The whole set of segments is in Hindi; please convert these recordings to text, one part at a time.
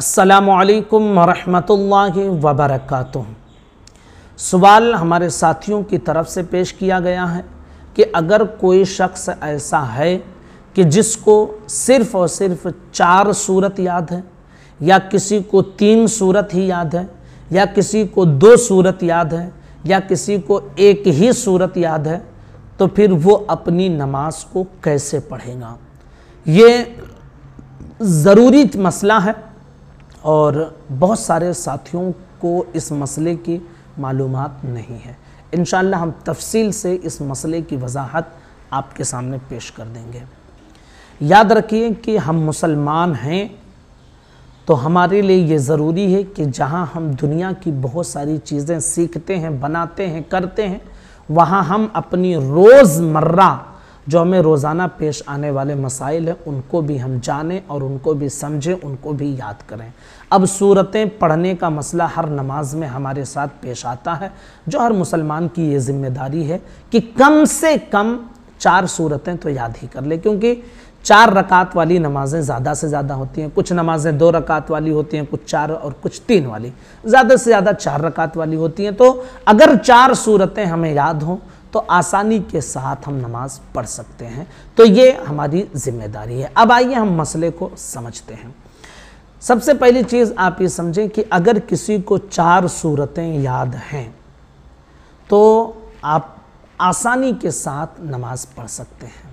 असलकम वरहमतुल्लाहि वबरक सवाल हमारे साथियों की तरफ से पेश किया गया है कि अगर कोई शख्स ऐसा है कि जिसको सिर्फ़ और सिर्फ चार सूरत याद है या किसी को तीन सूरत ही याद है या किसी को दो सूरत याद है या किसी को एक ही सूरत याद है तो फिर वो अपनी नमाज को कैसे पढ़ेगा ये ज़रूरी मसला है और बहुत सारे साथियों को इस मसले की मालूम नहीं है इन हम तफसील से इस मसले की वजाहत आपके सामने पेश कर देंगे याद रखिए कि हम मुसलमान हैं तो हमारे लिए ये ज़रूरी है कि जहाँ हम दुनिया की बहुत सारी चीज़ें सीखते हैं बनाते हैं करते हैं वहाँ हम अपनी रोज़मर्रा जो हमें रोज़ाना पेश आने वाले मसाइल हैं उनको भी हम जानें और उनको भी समझें उनको भी याद करें अब सूरतें पढ़ने का मसला हर नमाज में हमारे साथ पेश आता है जो हर मुसलमान की ये जिम्मेदारी है कि कम से कम चार सूरतें तो याद ही कर लें क्योंकि चार रकात वाली नमाज़ें ज़्यादा से ज़्यादा होती हैं कुछ नमाज़ें दो रकात वाली होती हैं कुछ चार और कुछ तीन वाली ज़्यादा से ज़्यादा चार रकात वाली होती हैं तो अगर चार सूरतें हमें याद हों तो आसानी के साथ हम नमाज पढ़ सकते हैं तो ये हमारी जिम्मेदारी है अब आइए हम मसले को समझते हैं सबसे पहली चीज़ आप ये समझें कि अगर किसी को चार सूरतें याद हैं तो आप आसानी के साथ नमाज पढ़ सकते हैं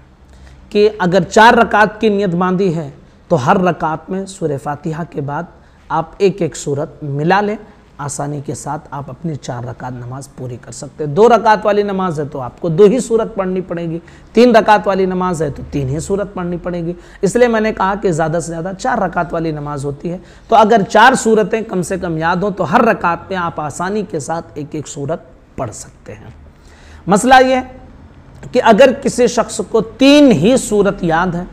कि अगर चार रकात की नियत बांधी है तो हर रकात में सूर्य फातिहा के बाद आप एक एक सूरत मिला लें आसानी के साथ आप अपनी चार रकात नमाज पूरी कर सकते हैं दो रकात वाली नमाज है तो आपको दो ही सूरत पढ़नी पड़ेगी तीन रकात वाली नमाज है तो तीन ही सूरत पढ़नी पड़ेगी इसलिए मैंने कहा कि ज़्यादा से ज़्यादा चार रकात वाली नमाज होती है तो अगर चार सूरतें कम से कम याद हों तो हर रकात में आप आसानी के साथ एक एक सूरत पढ़ सकते हैं मसला ये कि अगर किसी शख्स को तीन ही सूरत याद है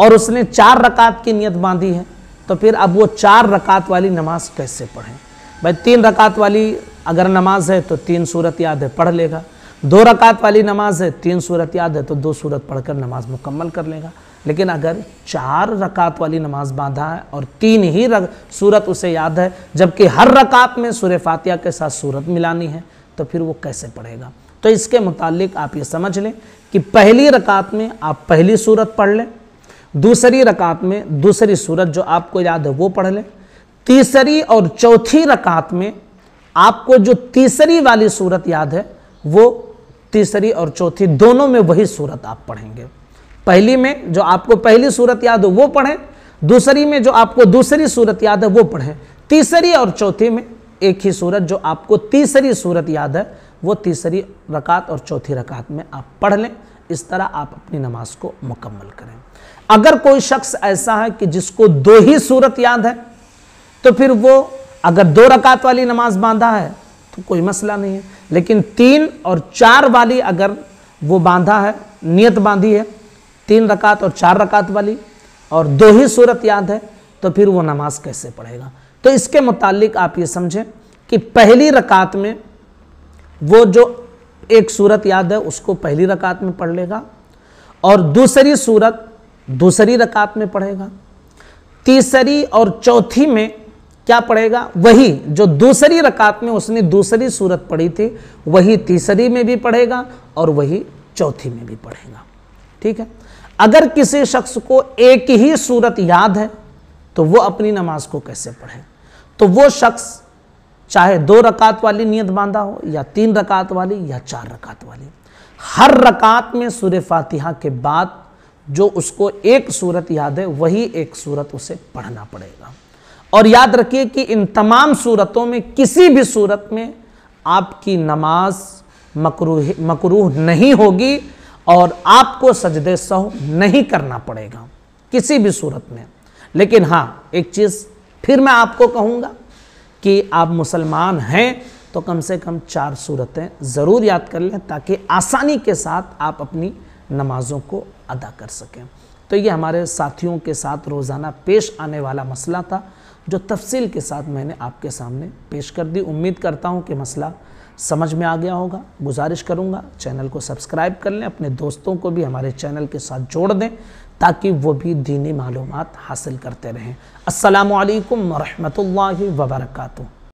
और उसने चार रकात की नीयत बांधी है तो फिर अब वो चार रकात वाली नमाज कैसे पढ़ें भाई तीन रकात वाली अगर नमाज है तो तीन सूरत याद है पढ़ लेगा दो रकात वाली नमाज है तीन सूरत याद है तो दो सूरत पढ़कर नमाज मुकम्मल कर लेगा लेकिन अगर चार रकात वाली नमाज बांधा है और तीन ही रक, सूरत उसे याद है जबकि हर रकात में सूर्य फातिया के साथ सूरत मिलानी है तो फिर वो कैसे पढ़ेगा तो इसके मुतालिक आप ये समझ लें कि पहली रकात में आप पहली सूरत पढ़ लें दूसरी रकात में दूसरी सूरत जो आपको याद है वो पढ़ लें तीसरी और चौथी रकात में आपको जो तीसरी वाली सूरत याद है वो तीसरी और चौथी दोनों में वही सूरत आप पढ़ेंगे पहली में जो आपको पहली सूरत याद हो वो पढ़ें दूसरी में जो आपको दूसरी सूरत याद है वो पढ़ें तीसरी और चौथी में एक ही सूरत जो आपको तीसरी सूरत याद है वो तीसरी रकात और चौथी रकात में आप पढ़ लें इस तरह आप अपनी नमाज को मुकम्मल करें अगर कोई शख्स ऐसा है कि जिसको दो ही सूरत याद है तो फिर वो अगर दो रकात वाली नमाज बांधा है तो कोई मसला नहीं है लेकिन तीन और चार वाली अगर वो बांधा है नियत बांधी है तीन रकात और चार रकात वाली और दो ही सूरत याद है तो फिर वो नमाज कैसे पढ़ेगा तो इसके मुतालिक आप ये समझें कि पहली रकात में वो जो एक सूरत याद है उसको पहली रकात में पढ़ लेगा और दूसरी सूरत दूसरी रकात में पढ़ेगा तीसरी और चौथी में क्या पढ़ेगा वही जो दूसरी रकात में उसने दूसरी सूरत पढ़ी थी वही तीसरी में भी पढ़ेगा और वही चौथी में भी पढ़ेगा ठीक है अगर किसी शख्स को एक ही सूरत याद है तो वो अपनी नमाज को कैसे पढ़े तो वो शख्स चाहे दो रकात वाली नियत बांधा हो या तीन रकात वाली या चार रकात वाली हर रकात में सूर्य फातिहा के बाद जो उसको एक सूरत याद है वही एक सूरत उसे पढ़ना पड़ेगा और याद रखिए कि इन तमाम सूरतों में किसी भी सूरत में आपकी नमाज मकरूह मकरूह नहीं होगी और आपको सजदे सह नहीं करना पड़ेगा किसी भी सूरत में लेकिन हाँ एक चीज़ फिर मैं आपको कहूँगा कि आप मुसलमान हैं तो कम से कम चार सूरतें ज़रूर याद कर लें ताकि आसानी के साथ आप अपनी नमाज़ों को अदा कर सकें तो ये हमारे साथियों के साथ रोज़ाना पेश आने वाला मसला था जो तफसील के साथ मैंने आपके सामने पेश कर दी उम्मीद करता हूँ कि मसला समझ में आ गया होगा गुजारिश करूँगा चैनल को सब्सक्राइब कर लें अपने दोस्तों को भी हमारे चैनल के साथ जोड़ दें ताकि वो भी दीनी मालूम हासिल करते रहें असलकम वरहमल वबरकू